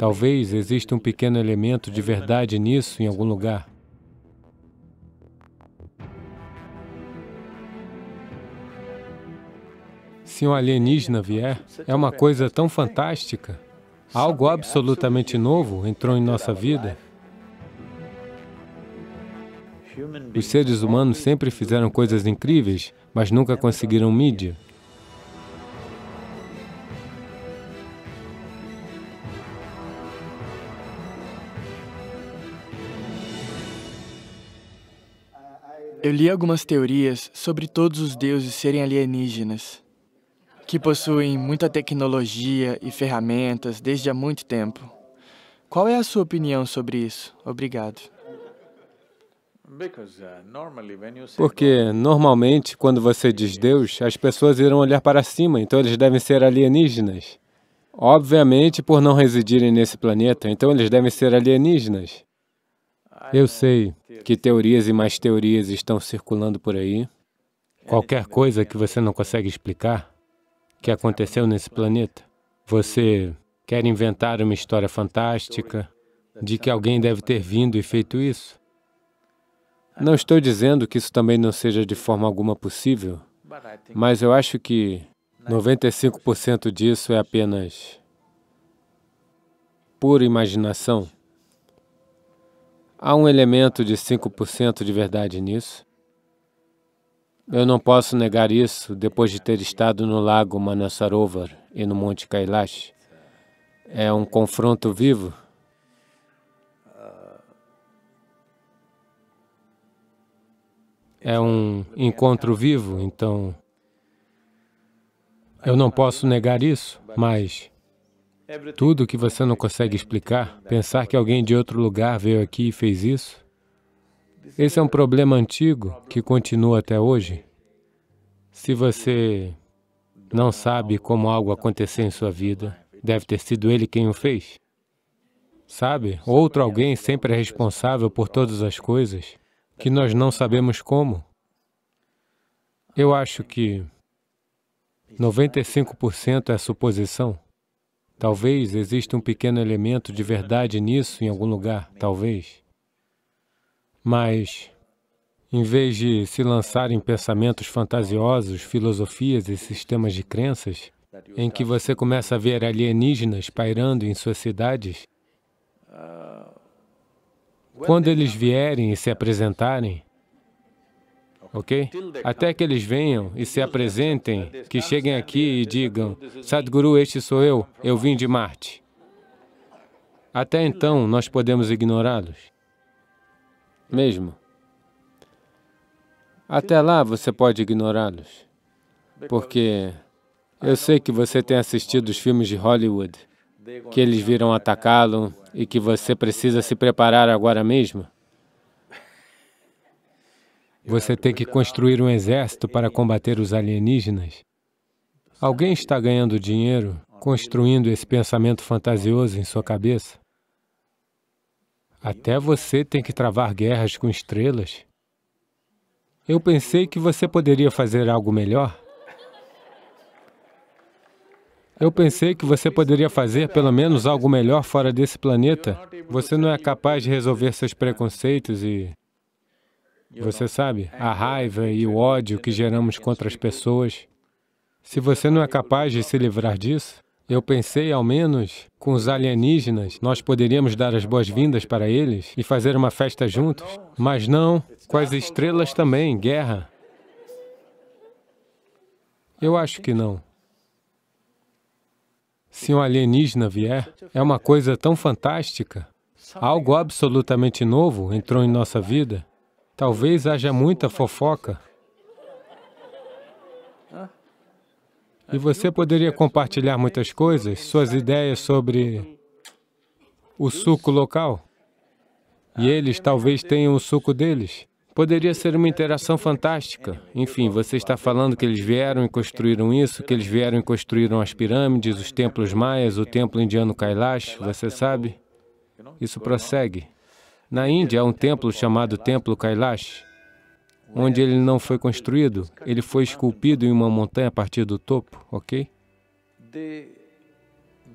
Talvez exista um pequeno elemento de verdade nisso em algum lugar. Se um alienígena vier, é uma coisa tão fantástica. Algo absolutamente novo entrou em nossa vida. Os seres humanos sempre fizeram coisas incríveis, mas nunca conseguiram mídia. Eu li algumas teorias sobre todos os deuses serem alienígenas, que possuem muita tecnologia e ferramentas desde há muito tempo. Qual é a sua opinião sobre isso? Obrigado. Uh, Porque, normalmente, quando você diz Deus, as pessoas irão olhar para cima, então eles devem ser alienígenas. Obviamente, por não residirem nesse planeta, então eles devem ser alienígenas. Eu sei que teorias e mais teorias estão circulando por aí. Qualquer coisa que você não consegue explicar que aconteceu nesse planeta. Você quer inventar uma história fantástica de que alguém deve ter vindo e feito isso. Não estou dizendo que isso também não seja de forma alguma possível, mas eu acho que 95% disso é apenas pura imaginação. Há um elemento de 5% de verdade nisso. Eu não posso negar isso depois de ter estado no lago Manasarovar e no Monte Kailash. É um confronto vivo. É um encontro vivo, então eu não posso negar isso, mas tudo que você não consegue explicar, pensar que alguém de outro lugar veio aqui e fez isso, esse é um problema antigo que continua até hoje. Se você não sabe como algo aconteceu em sua vida, deve ter sido ele quem o fez. Sabe, outro alguém sempre é responsável por todas as coisas que nós não sabemos como. Eu acho que 95% é suposição. Talvez exista um pequeno elemento de verdade nisso em algum lugar, talvez. Mas, em vez de se lançar em pensamentos fantasiosos, filosofias e sistemas de crenças, em que você começa a ver alienígenas pairando em suas cidades, quando eles vierem e se apresentarem, ok? Até que eles venham e se apresentem, que cheguem aqui e digam, Sadhguru, este sou eu, eu vim de Marte. Até então, nós podemos ignorá-los. Mesmo. Até lá, você pode ignorá-los. Porque eu sei que você tem assistido os filmes de Hollywood, que eles viram atacá-lo e que você precisa se preparar agora mesmo. Você tem que construir um exército para combater os alienígenas. Alguém está ganhando dinheiro construindo esse pensamento fantasioso em sua cabeça. Até você tem que travar guerras com estrelas. Eu pensei que você poderia fazer algo melhor. Eu pensei que você poderia fazer pelo menos algo melhor fora desse planeta. Você não é capaz de resolver seus preconceitos e você sabe, é a raiva e o ódio que geramos contra as pessoas. Se você não é capaz de se livrar disso, eu pensei, ao menos, com os alienígenas, nós poderíamos dar as boas-vindas para eles e fazer uma festa juntos. Mas não, com as estrelas também, guerra. Eu acho que não. Se um alienígena vier, é uma coisa tão fantástica. Algo absolutamente novo entrou em nossa vida. Talvez haja muita fofoca. E você poderia compartilhar muitas coisas, suas ideias sobre o suco local. E eles talvez tenham o suco deles. Poderia ser uma interação fantástica. Enfim, você está falando que eles vieram e construíram isso, que eles vieram e construíram as pirâmides, os templos maias, o templo indiano Kailash, você sabe? Isso prossegue. Na Índia há um templo chamado Templo Kailash, onde ele não foi construído, ele foi esculpido em uma montanha a partir do topo, ok?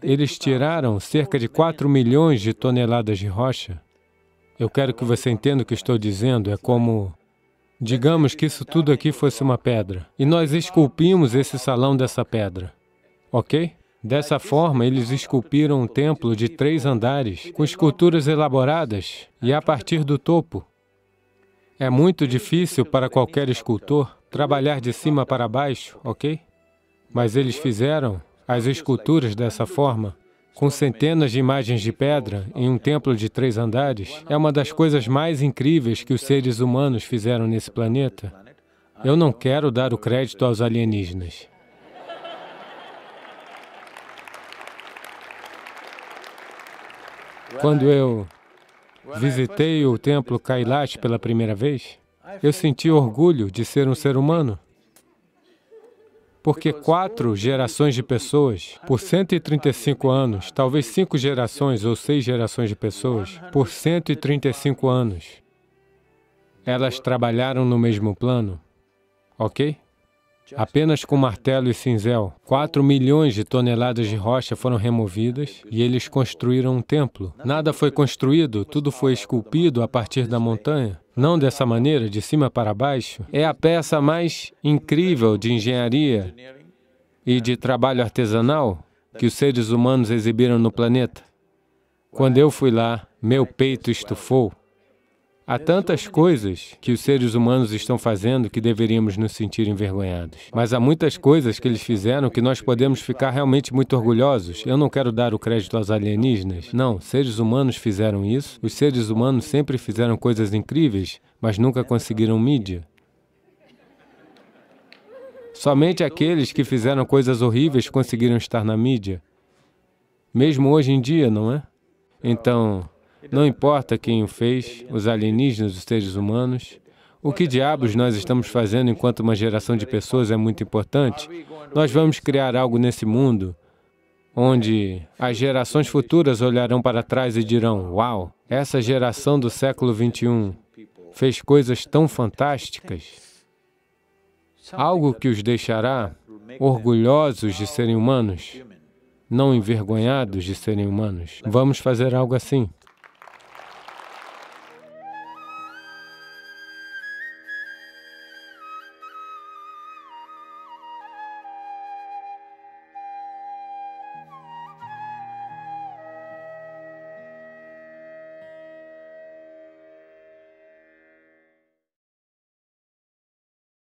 Eles tiraram cerca de 4 milhões de toneladas de rocha. Eu quero que você entenda o que estou dizendo, é como... Digamos que isso tudo aqui fosse uma pedra, e nós esculpimos esse salão dessa pedra, ok? Dessa forma, eles esculpiram um templo de três andares, com esculturas elaboradas e a partir do topo. É muito difícil para qualquer escultor trabalhar de cima para baixo, ok? Mas eles fizeram as esculturas dessa forma, com centenas de imagens de pedra em um templo de três andares, é uma das coisas mais incríveis que os seres humanos fizeram nesse planeta. Eu não quero dar o crédito aos alienígenas. Quando eu visitei o templo Kailash pela primeira vez, eu senti orgulho de ser um ser humano, porque quatro gerações de pessoas, por 135 anos, talvez cinco gerações ou seis gerações de pessoas, por 135 anos, elas trabalharam no mesmo plano, ok? Apenas com martelo e cinzel, 4 milhões de toneladas de rocha foram removidas e eles construíram um templo. Nada foi construído, tudo foi esculpido a partir da montanha. Não dessa maneira, de cima para baixo. É a peça mais incrível de engenharia e de trabalho artesanal que os seres humanos exibiram no planeta. Quando eu fui lá, meu peito estufou. Há tantas coisas que os seres humanos estão fazendo que deveríamos nos sentir envergonhados. Mas há muitas coisas que eles fizeram que nós podemos ficar realmente muito orgulhosos. Eu não quero dar o crédito aos alienígenas. Não, seres humanos fizeram isso. Os seres humanos sempre fizeram coisas incríveis, mas nunca conseguiram mídia. Somente aqueles que fizeram coisas horríveis conseguiram estar na mídia. Mesmo hoje em dia, não é? Então, não importa quem o fez, os alienígenas, os seres humanos. O que diabos nós estamos fazendo enquanto uma geração de pessoas é muito importante? Nós vamos criar algo nesse mundo onde as gerações futuras olharão para trás e dirão, uau, essa geração do século XXI fez coisas tão fantásticas, algo que os deixará orgulhosos de serem humanos, não envergonhados de serem humanos. Vamos fazer algo assim.